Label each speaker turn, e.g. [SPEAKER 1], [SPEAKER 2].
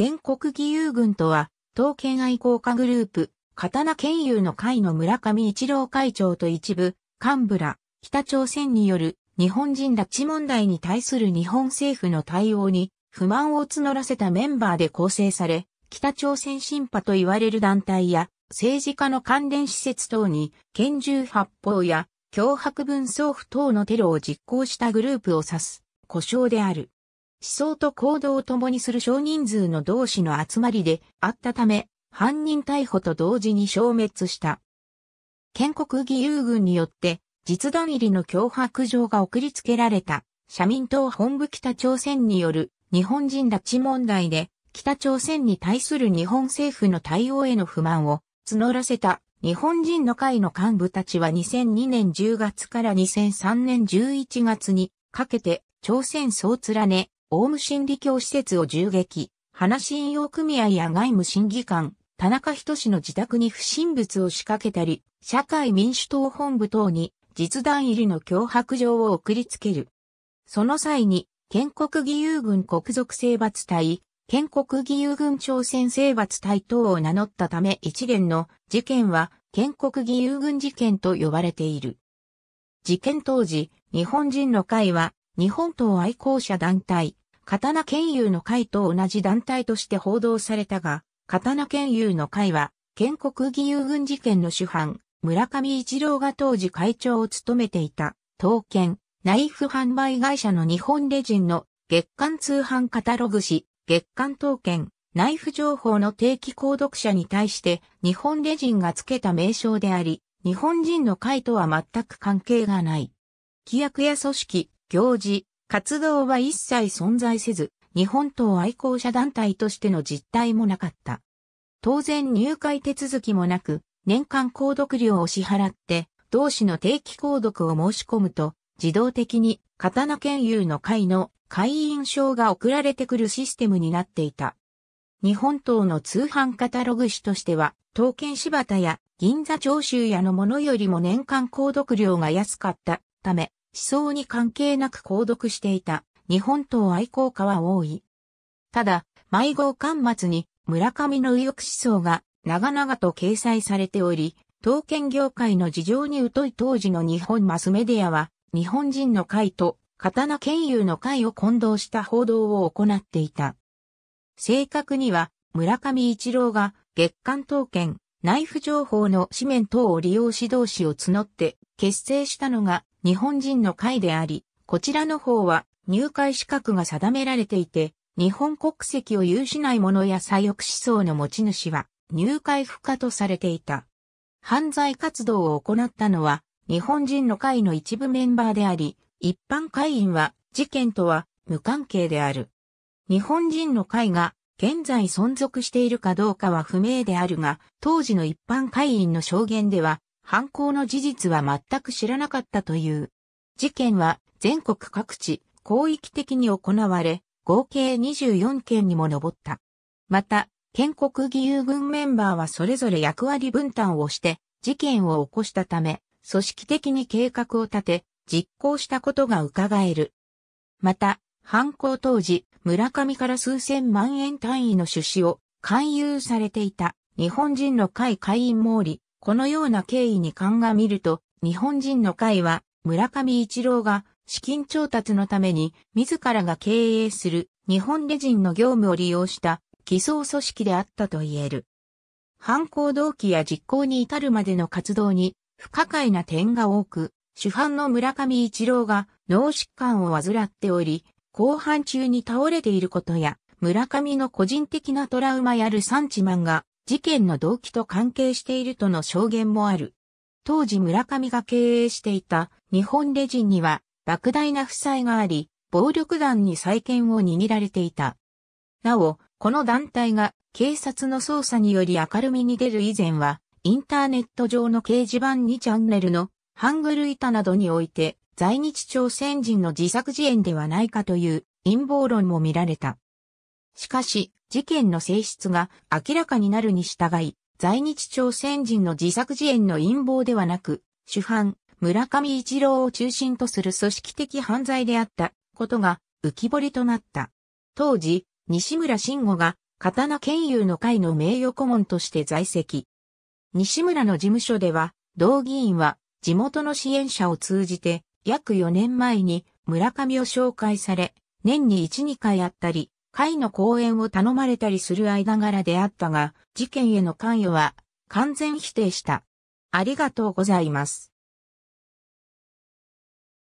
[SPEAKER 1] 原国義勇軍とは、刀剣愛好家グループ、刀剣友の会の村上一郎会長と一部、幹部ら、北朝鮮による日本人拉致問題に対する日本政府の対応に不満を募らせたメンバーで構成され、北朝鮮進派と言われる団体や政治家の関連施設等に拳銃発砲や脅迫文送付等のテロを実行したグループを指す、故障である。思想と行動を共にする少人数の同士の集まりであったため、犯人逮捕と同時に消滅した。建国義勇軍によって、実弾入りの脅迫状が送りつけられた、社民党本部北朝鮮による日本人拉致問題で、北朝鮮に対する日本政府の対応への不満を募らせた日本人の会の幹部たちは2002年10月から2003年11月にかけて朝鮮総連ねオウム真理教施設を銃撃、花信用組合や外務審議官、田中氏の自宅に不審物を仕掛けたり、社会民主党本部等に実弾入りの脅迫状を送りつける。その際に、建国義勇軍国賊征伐隊、建国義勇軍朝鮮征伐隊等を名乗ったため一連の事件は建国義勇軍事件と呼ばれている。事件当時、日本人の会は日本刀愛好者団体、刀剣友の会と同じ団体として報道されたが、刀剣友の会は、建国義勇軍事件の主犯、村上一郎が当時会長を務めていた、刀剣、ナイフ販売会社の日本レジンの月間通販カタログ誌、月間刀剣、ナイフ情報の定期購読者に対して日本レジンが付けた名称であり、日本人の会とは全く関係がない。規約や組織、行事、活動は一切存在せず、日本党愛好者団体としての実態もなかった。当然入会手続きもなく、年間購読料を支払って、同志の定期購読を申し込むと、自動的に刀剣友の会の会員証が送られてくるシステムになっていた。日本党の通販カタログ誌としては、刀剣柴田や銀座長州屋のものよりも年間購読料が安かったため、思想に関係なく購読していた日本刀愛好家は多い。ただ、迷子巻末に村上の右翼思想が長々と掲載されており、刀剣業界の事情に疎い当時の日本マスメディアは、日本人の会と刀剣友の会を混同した報道を行っていた。正確には、村上一郎が月刊刀剣、イフ情報の紙面等を利用指導士を募って結成したのが日本人の会であり、こちらの方は入会資格が定められていて、日本国籍を有しない者や左翼思想の持ち主は入会不可とされていた。犯罪活動を行ったのは日本人の会の一部メンバーであり、一般会員は事件とは無関係である。日本人の会が現在存続しているかどうかは不明であるが、当時の一般会員の証言では、犯行の事実は全く知らなかったという。事件は全国各地、広域的に行われ、合計24件にも上った。また、建国義勇軍メンバーはそれぞれ役割分担をして、事件を起こしたため、組織的に計画を立て、実行したことが伺える。また、犯行当時、村上から数千万円単位の出資を勧誘されていた日本人の会会員毛利このような経緯に鑑みると、日本人の会は、村上一郎が資金調達のために自らが経営する日本レジンの業務を利用した偽装組織であったと言える。犯行動機や実行に至るまでの活動に不可解な点が多く、主犯の村上一郎が脳疾患を患っており、後半中に倒れていることや、村上の個人的なトラウマやルサンチマンが事件の動機と関係しているとの証言もある。当時村上が経営していた日本レジンには莫大な負債があり、暴力団に再建を握られていた。なお、この団体が警察の捜査により明るみに出る以前は、インターネット上の掲示板2チャンネルのハングル板などにおいて、在日朝鮮人の自作自演ではないかという陰謀論も見られた。しかし、事件の性質が明らかになるに従い、在日朝鮮人の自作自演の陰謀ではなく、主犯、村上一郎を中心とする組織的犯罪であったことが浮き彫りとなった。当時、西村慎吾が刀剣友の会の名誉顧問として在籍。西村の事務所では、同議員は地元の支援者を通じて約4年前に村上を紹介され、年に1、2回あったり、会の講演を頼まれたりする間柄であったが、事件への関与は完全否定した。ありがとうございます。